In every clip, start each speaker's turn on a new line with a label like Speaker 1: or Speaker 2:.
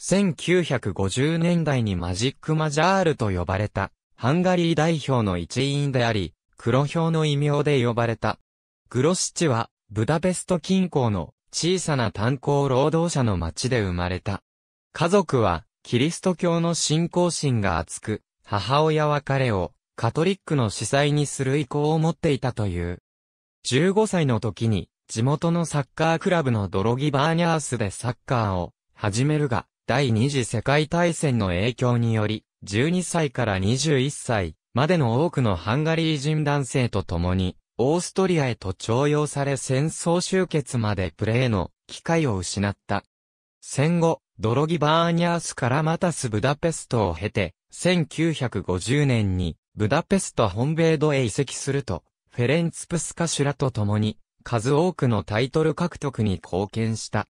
Speaker 1: 1950年代にマジックマジャールと呼ばれた、ハンガリー代表の一員であり、黒表の異名で呼ばれた。グロシチは、ブダペスト近郊の小さな炭鉱労働者の町で生まれた。家族は、キリスト教の信仰心が厚く、母親は彼を、カトリックの司祭にする意向を持っていたという。15歳の時に、地元のサッカークラブのドロギバーニャースでサッカーを始めるが、第二次世界大戦の影響により、12歳から21歳までの多くのハンガリー人男性と共に、オーストリアへと徴用され戦争終結までプレーの機会を失った。戦後、ドロギバーニャースからまたすブダペストを経て、1950年にブダペスト本米度へ移籍すると、フェレンツプスカシュラと共に、数多くのタイトル獲得に貢献した。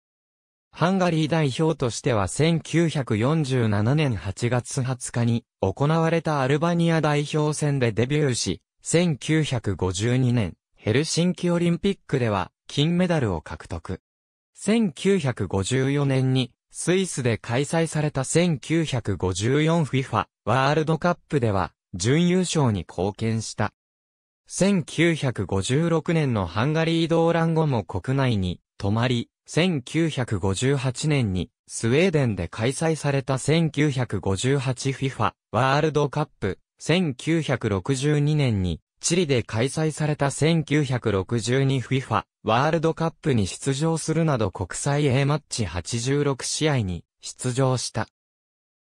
Speaker 1: ハンガリー代表としては1947年8月20日に行われたアルバニア代表戦でデビューし、1952年ヘルシンキオリンピックでは金メダルを獲得。1954年にスイスで開催された 1954FIFA ワールドカップでは準優勝に貢献した。1956年のハンガリー動乱後も国内に泊まり、1958年にスウェーデンで開催された 1958FIFA ワールドカップ、1962年にチリで開催された 1962FIFA ワールドカップに出場するなど国際 A マッチ86試合に出場した。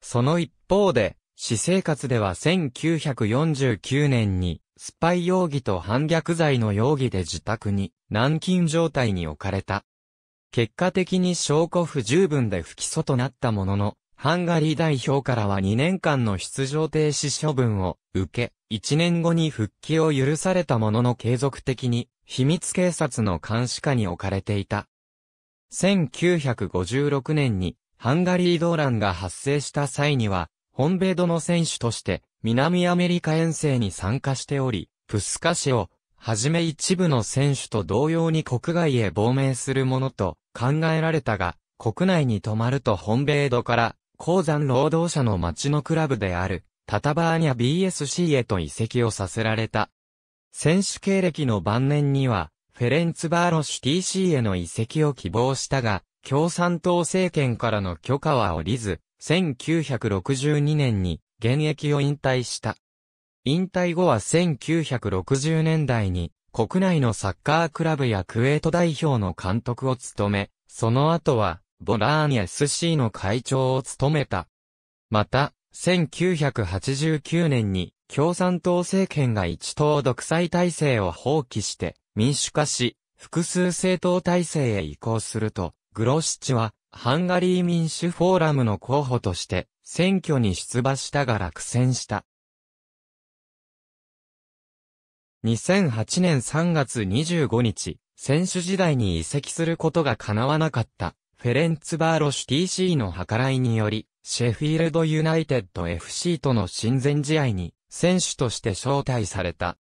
Speaker 1: その一方で、私生活では1949年にスパイ容疑と反逆罪の容疑で自宅に軟禁状態に置かれた。結果的に証拠不十分で不起訴となったものの、ハンガリー代表からは2年間の出場停止処分を受け、1年後に復帰を許されたものの継続的に秘密警察の監視下に置かれていた。1956年にハンガリー動乱が発生した際には、本米ドの選手として南アメリカ遠征に参加しており、プスカ市をはじめ一部の選手と同様に国外へ亡命するものと考えられたが、国内に泊まると本米度から鉱山労働者の町のクラブである、タタバーニャ BSC へと移籍をさせられた。選手経歴の晩年には、フェレンツバーロシュ TC への移籍を希望したが、共産党政権からの許可は下りず、1962年に現役を引退した。引退後は1960年代に国内のサッカークラブやクウェート代表の監督を務め、その後は、ボラーニ SC の会長を務めた。また、1989年に共産党政権が一党独裁体制を放棄して民主化し、複数政党体制へ移行すると、グロシチはハンガリー民主フォーラムの候補として選挙に出馬したが落選した。2008年3月25日、選手時代に移籍することが叶わなかった、フェレンツバーロシ TC の計らいにより、シェフィールドユナイテッド FC との親善試合に、選手として招待された。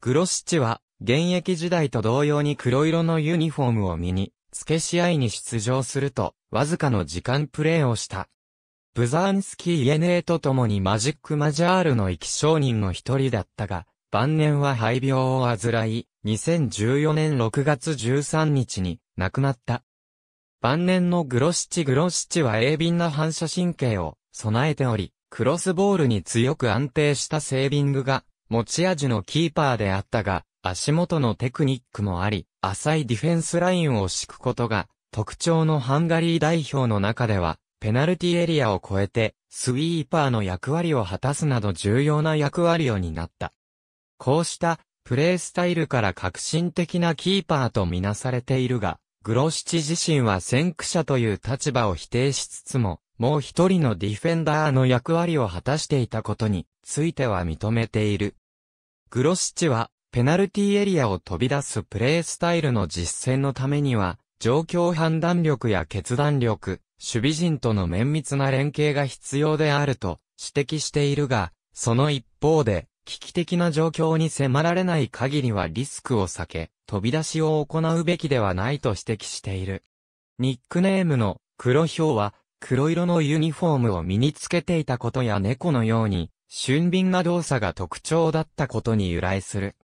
Speaker 1: グロシチは、現役時代と同様に黒色のユニフォームを身に、付け試合に出場すると、わずかの時間プレーをした。ブザーンスキー・イエネーと共にマジック・マジャールの生き証人の一人だったが、晩年は肺病を患い、2014年6月13日に亡くなった。晩年のグロシチグロシチは鋭敏な反射神経を備えており、クロスボールに強く安定したセービングが持ち味のキーパーであったが、足元のテクニックもあり、浅いディフェンスラインを敷くことが特徴のハンガリー代表の中では、ペナルティエリアを超えて、スイーパーの役割を果たすなど重要な役割を担った。こうしたプレースタイルから革新的なキーパーとみなされているが、グロシチ自身は先駆者という立場を否定しつつも、もう一人のディフェンダーの役割を果たしていたことについては認めている。グロシチは、ペナルティエリアを飛び出すプレースタイルの実践のためには、状況判断力や決断力、守備陣との綿密な連携が必要であると指摘しているが、その一方で、危機的な状況に迫られない限りはリスクを避け、飛び出しを行うべきではないと指摘している。ニックネームの黒ヒは黒色のユニフォームを身につけていたことや猫のように俊敏な動作が特徴だったことに由来する。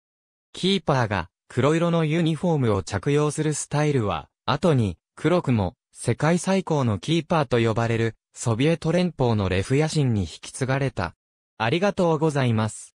Speaker 1: キーパーが黒色のユニフォームを着用するスタイルは、後に黒くも世界最高のキーパーと呼ばれるソビエト連邦のレフ野心に引き継がれた。ありがとうございます。